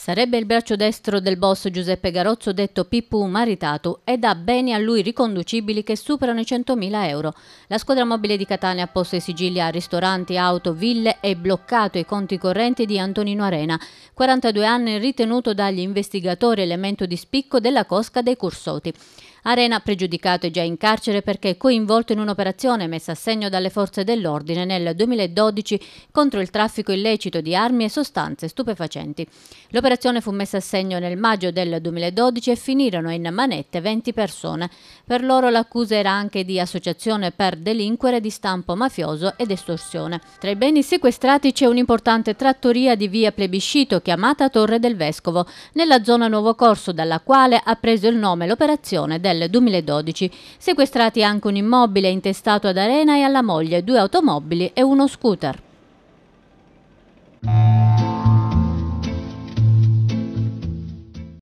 Sarebbe il braccio destro del boss Giuseppe Garozzo, detto Pippu Maritato, ed ha beni a lui riconducibili che superano i 100.000 euro. La squadra mobile di Catania ha posto i sigilli a ristoranti, auto, ville e bloccato i conti correnti di Antonino Arena, 42 anni ritenuto dagli investigatori elemento di spicco della cosca dei Cursoti. Arena pregiudicato e già in carcere perché coinvolto in un'operazione messa a segno dalle forze dell'ordine nel 2012 contro il traffico illecito di armi e sostanze stupefacenti. L'operazione fu messa a segno nel maggio del 2012 e finirono in manette 20 persone. Per loro l'accusa era anche di associazione per delinquere di stampo mafioso ed estorsione. Tra i beni sequestrati c'è un'importante trattoria di via Plebiscito chiamata Torre del Vescovo, nella zona Nuovo Corso, dalla quale ha preso il nome l'operazione del del 2012, sequestrati anche un immobile intestato ad Arena e alla moglie, due automobili e uno scooter.